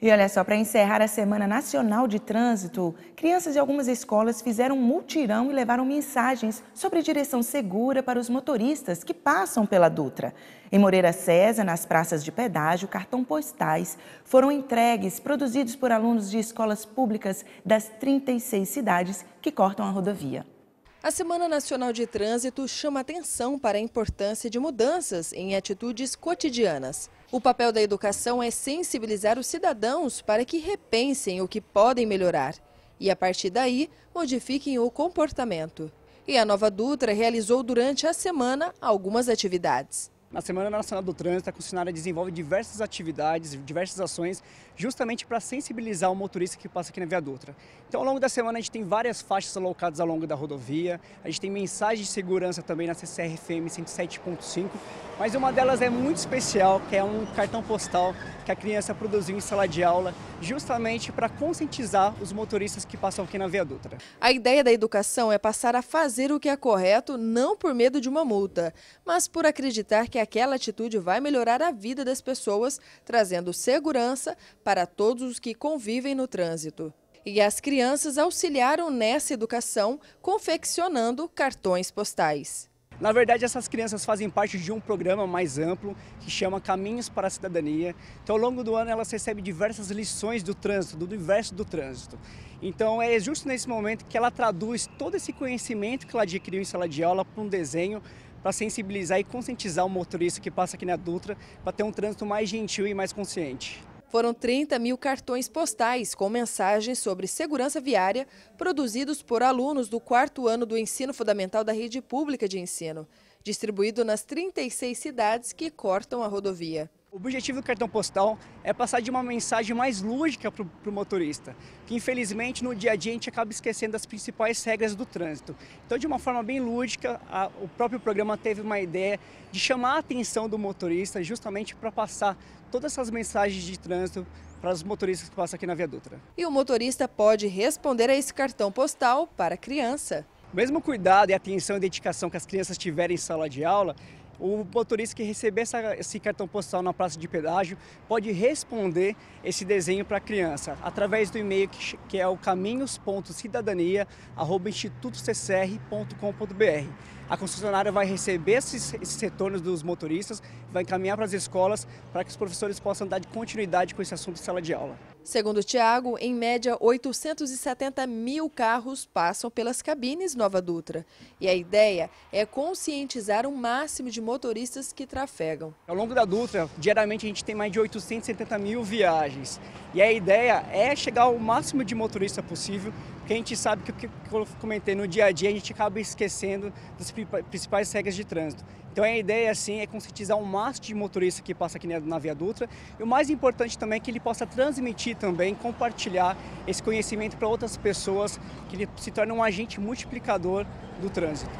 E olha só, para encerrar a Semana Nacional de Trânsito, crianças de algumas escolas fizeram um multirão e levaram mensagens sobre direção segura para os motoristas que passam pela Dutra. Em Moreira César, nas praças de pedágio, cartão postais foram entregues, produzidos por alunos de escolas públicas das 36 cidades que cortam a rodovia. A Semana Nacional de Trânsito chama atenção para a importância de mudanças em atitudes cotidianas. O papel da educação é sensibilizar os cidadãos para que repensem o que podem melhorar e, a partir daí, modifiquem o comportamento. E a Nova Dutra realizou durante a semana algumas atividades na Semana Nacional do Trânsito, a concessionária desenvolve diversas atividades, diversas ações, justamente para sensibilizar o motorista que passa aqui na Via Dutra. Então, ao longo da semana, a gente tem várias faixas alocadas ao longo da rodovia, a gente tem mensagens de segurança também na CCRFM 107.5, mas uma delas é muito especial, que é um cartão postal que a criança produziu em sala de aula, justamente para conscientizar os motoristas que passam aqui na Via Dutra. A ideia da educação é passar a fazer o que é correto, não por medo de uma multa, mas por acreditar que a aquela atitude vai melhorar a vida das pessoas, trazendo segurança para todos os que convivem no trânsito. E as crianças auxiliaram nessa educação, confeccionando cartões postais. Na verdade, essas crianças fazem parte de um programa mais amplo que chama Caminhos para a Cidadania. Então, ao longo do ano, elas recebem diversas lições do trânsito, do universo do trânsito. Então, é justo nesse momento que ela traduz todo esse conhecimento que ela adquiriu em sala de aula para um desenho para sensibilizar e conscientizar o motorista que passa aqui na Dutra para ter um trânsito mais gentil e mais consciente. Foram 30 mil cartões postais com mensagens sobre segurança viária produzidos por alunos do quarto ano do ensino fundamental da rede pública de ensino, distribuído nas 36 cidades que cortam a rodovia. O objetivo do cartão postal é passar de uma mensagem mais lúdica para o motorista, que infelizmente no dia a dia a gente acaba esquecendo as principais regras do trânsito. Então, de uma forma bem lúdica, a, o próprio programa teve uma ideia de chamar a atenção do motorista justamente para passar todas essas mensagens de trânsito para os motoristas que passam aqui na Via Dutra. E o motorista pode responder a esse cartão postal para criança. Mesmo cuidado e atenção e dedicação que as crianças tiverem em sala de aula, o motorista que receber essa, esse cartão postal na praça de pedágio pode responder esse desenho para a criança através do e-mail que, que é o caminhos.cidadania.institutocr.com.br. A concessionária vai receber esses, esses retornos dos motoristas, vai encaminhar para as escolas para que os professores possam dar continuidade com esse assunto em sala de aula. Segundo Tiago, em média, 870 mil carros passam pelas cabines Nova Dutra. E a ideia é conscientizar o máximo de motoristas que trafegam. Ao longo da Dutra, diariamente a gente tem mais de 870 mil viagens. E a ideia é chegar ao máximo de motorista possível porque a gente sabe que, o que, eu comentei, no dia a dia a gente acaba esquecendo das principais regras de trânsito. Então a ideia assim é conscientizar o um máximo de motorista que passa aqui na Via Dutra e o mais importante também é que ele possa transmitir também, compartilhar esse conhecimento para outras pessoas, que ele se torne um agente multiplicador do trânsito.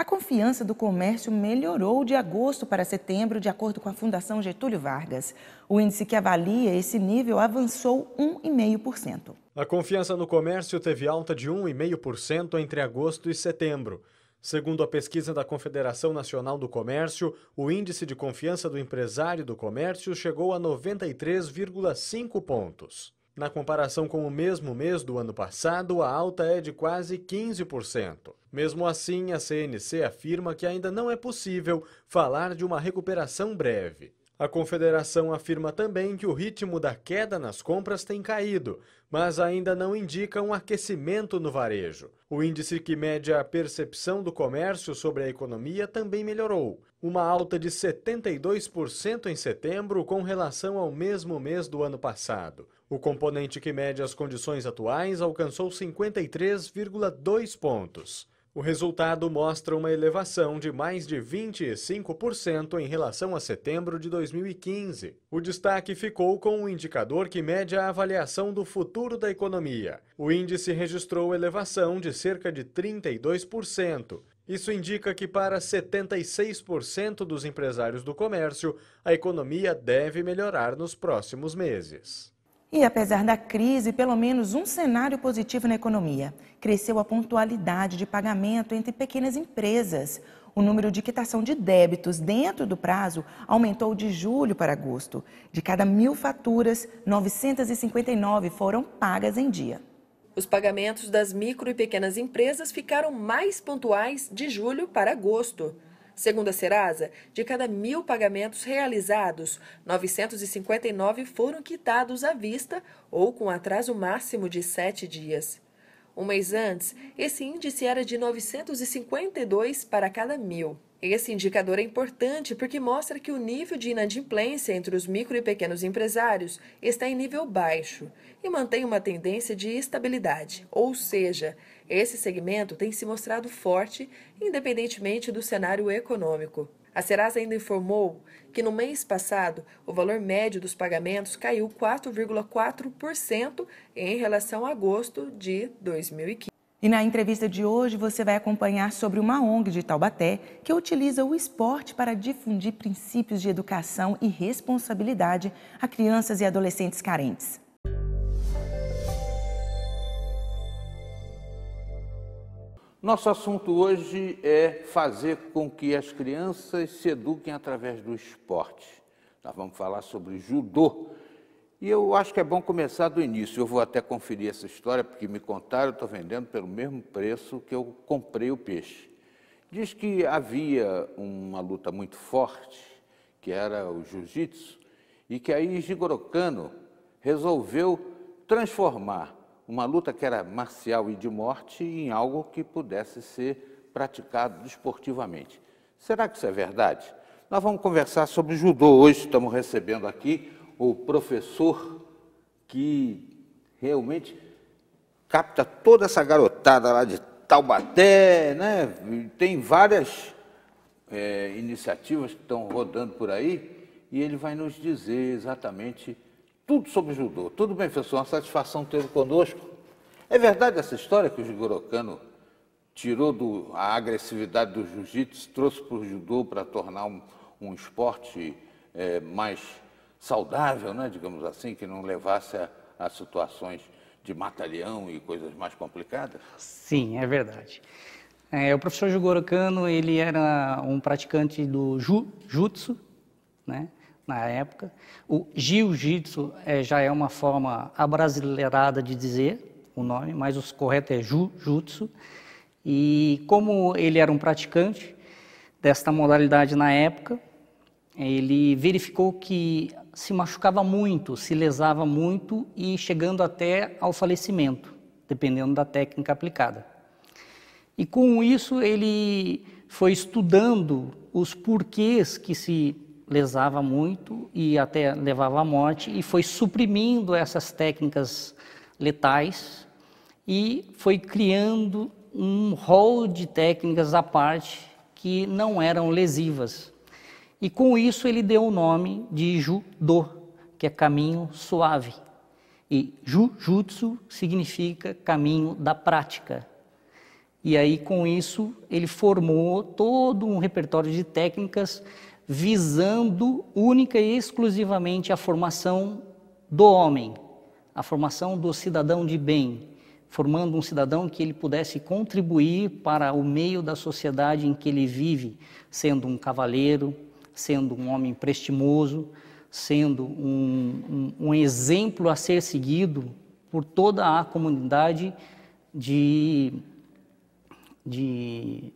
A confiança do comércio melhorou de agosto para setembro, de acordo com a Fundação Getúlio Vargas. O índice que avalia esse nível avançou 1,5%. A confiança no comércio teve alta de 1,5% entre agosto e setembro. Segundo a pesquisa da Confederação Nacional do Comércio, o índice de confiança do empresário do comércio chegou a 93,5 pontos. Na comparação com o mesmo mês do ano passado, a alta é de quase 15%. Mesmo assim, a CNC afirma que ainda não é possível falar de uma recuperação breve. A confederação afirma também que o ritmo da queda nas compras tem caído, mas ainda não indica um aquecimento no varejo. O índice que mede a percepção do comércio sobre a economia também melhorou, uma alta de 72% em setembro com relação ao mesmo mês do ano passado. O componente que mede as condições atuais alcançou 53,2 pontos. O resultado mostra uma elevação de mais de 25% em relação a setembro de 2015. O destaque ficou com o indicador que mede a avaliação do futuro da economia. O índice registrou elevação de cerca de 32%. Isso indica que, para 76% dos empresários do comércio, a economia deve melhorar nos próximos meses. E apesar da crise, pelo menos um cenário positivo na economia. Cresceu a pontualidade de pagamento entre pequenas empresas. O número de quitação de débitos dentro do prazo aumentou de julho para agosto. De cada mil faturas, 959 foram pagas em dia. Os pagamentos das micro e pequenas empresas ficaram mais pontuais de julho para agosto. Segundo a Serasa, de cada mil pagamentos realizados, 959 foram quitados à vista ou com atraso máximo de sete dias. Um mês antes, esse índice era de 952 para cada mil. Esse indicador é importante porque mostra que o nível de inadimplência entre os micro e pequenos empresários está em nível baixo e mantém uma tendência de estabilidade, ou seja, esse segmento tem se mostrado forte independentemente do cenário econômico. A Serasa ainda informou que no mês passado o valor médio dos pagamentos caiu 4,4% em relação a agosto de 2015. E na entrevista de hoje você vai acompanhar sobre uma ONG de Taubaté que utiliza o esporte para difundir princípios de educação e responsabilidade a crianças e adolescentes carentes. Nosso assunto hoje é fazer com que as crianças se eduquem através do esporte. Nós vamos falar sobre judô. E eu acho que é bom começar do início. Eu vou até conferir essa história, porque me contaram, estou vendendo pelo mesmo preço que eu comprei o peixe. Diz que havia uma luta muito forte, que era o jiu-jitsu, e que aí Jigoro Kano resolveu transformar uma luta que era marcial e de morte em algo que pudesse ser praticado esportivamente Será que isso é verdade? Nós vamos conversar sobre judô hoje. Estamos recebendo aqui o professor que realmente capta toda essa garotada lá de Taubaté, né? Tem várias é, iniciativas que estão rodando por aí e ele vai nos dizer exatamente tudo sobre judô. Tudo bem, professor, uma satisfação tê-lo conosco. É verdade essa história que o Jigoro Kano tirou do, a agressividade do jiu-jitsu, trouxe para o judô para tornar um, um esporte é, mais saudável, né, digamos assim, que não levasse a, a situações de matalhão e coisas mais complicadas? Sim, é verdade. É, o professor Jigoro Kano, ele era um praticante do ju, jutsu, né? na época. O jiu-jitsu é, já é uma forma abrasileirada de dizer o nome, mas o correto é jiu-jitsu. E como ele era um praticante desta modalidade na época, ele verificou que se machucava muito, se lesava muito e chegando até ao falecimento, dependendo da técnica aplicada. E com isso ele foi estudando os porquês que se lesava muito e até levava à morte, e foi suprimindo essas técnicas letais e foi criando um rol de técnicas à parte que não eram lesivas. E com isso ele deu o nome de judô, que é caminho suave. E jujutsu significa caminho da prática. E aí com isso ele formou todo um repertório de técnicas visando única e exclusivamente a formação do homem, a formação do cidadão de bem, formando um cidadão que ele pudesse contribuir para o meio da sociedade em que ele vive, sendo um cavaleiro, sendo um homem prestimoso, sendo um, um, um exemplo a ser seguido por toda a comunidade de, de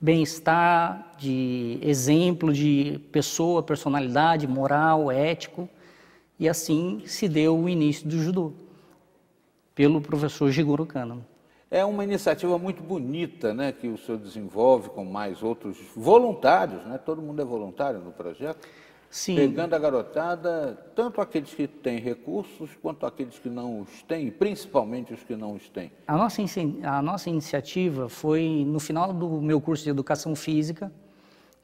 bem-estar, de exemplo de pessoa, personalidade, moral, ético. E assim se deu o início do judô, pelo professor Jigoro Kano. É uma iniciativa muito bonita né, que o senhor desenvolve com mais outros voluntários, né? todo mundo é voluntário no projeto? Sim. Pegando a garotada, tanto aqueles que têm recursos quanto aqueles que não os têm, principalmente os que não os têm. A nossa, a nossa iniciativa foi no final do meu curso de educação física,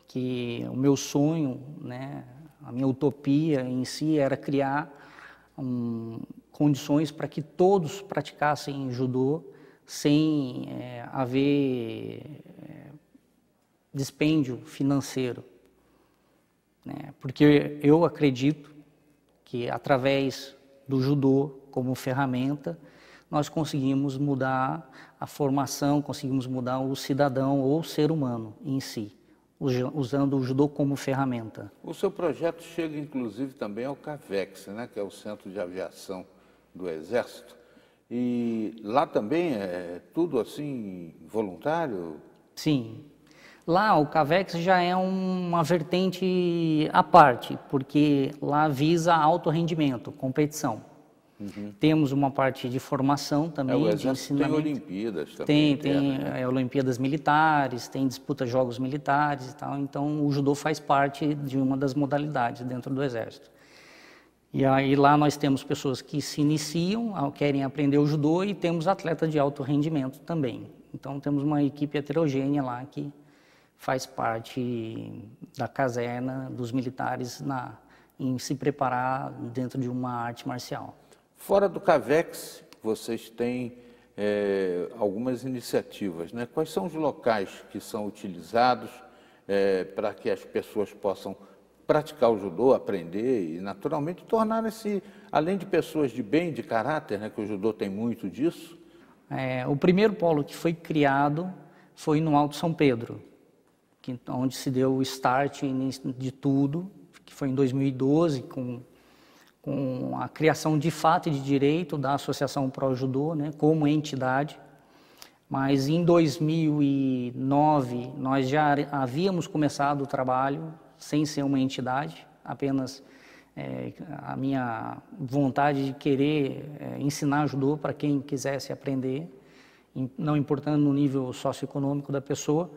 que o meu sonho, né, a minha utopia em si era criar um, condições para que todos praticassem judô sem é, haver é, dispêndio financeiro. Né? Porque eu acredito que através do judô como ferramenta, nós conseguimos mudar a formação, conseguimos mudar o cidadão ou o ser humano em si, usando o judô como ferramenta. O seu projeto chega inclusive também ao CAVEX, né, que é o Centro de Aviação do Exército. E lá também é tudo assim voluntário? Sim, Lá, o CAVEX já é uma vertente à parte, porque lá visa alto rendimento, competição. Uhum. Temos uma parte de formação também, é, de ensinamento. Tem Olimpíadas também. Tem, né? tem né? Olimpíadas militares, tem disputa jogos militares e tal. Então, o judô faz parte de uma das modalidades dentro do Exército. E aí lá nós temos pessoas que se iniciam, querem aprender o judô e temos atleta de alto rendimento também. Então, temos uma equipe heterogênea lá que faz parte da caserna dos militares na, em se preparar dentro de uma arte marcial. Fora do CAVEX, vocês têm é, algumas iniciativas, né? Quais são os locais que são utilizados é, para que as pessoas possam praticar o judô, aprender e, naturalmente, tornarem-se, além de pessoas de bem, de caráter, né? Que o judô tem muito disso. É, o primeiro polo que foi criado foi no Alto São Pedro, que, onde se deu o start de tudo, que foi em 2012, com, com a criação de fato e de direito da Associação pró Judô, né, como entidade. Mas em 2009 nós já havíamos começado o trabalho sem ser uma entidade, apenas é, a minha vontade de querer é, ensinar judô para quem quisesse aprender, não importando o nível socioeconômico da pessoa.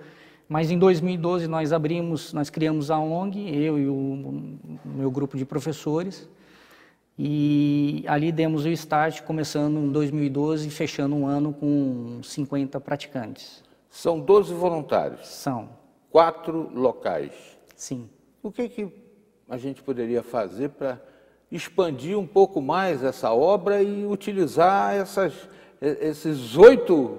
Mas em 2012 nós abrimos, nós criamos a ONG, eu e o meu grupo de professores, e ali demos o start, começando em 2012 e fechando um ano com 50 praticantes. São 12 voluntários? São. Quatro locais? Sim. O que, que a gente poderia fazer para expandir um pouco mais essa obra e utilizar essas, esses oito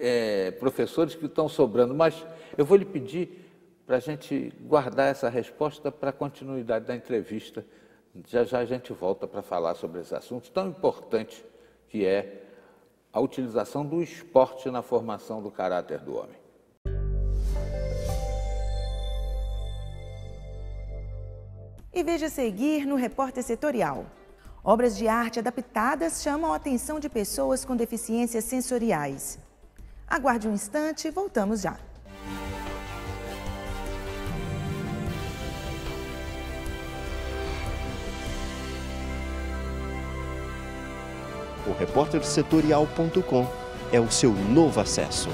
é, professores que estão sobrando, mas eu vou lhe pedir para a gente guardar essa resposta para a continuidade da entrevista. Já já a gente volta para falar sobre esse assunto tão importante que é a utilização do esporte na formação do caráter do homem. E veja seguir no repórter setorial. Obras de arte adaptadas chamam a atenção de pessoas com deficiências sensoriais. Aguarde um instante, voltamos já. O repórter setorial.com é o seu novo acesso.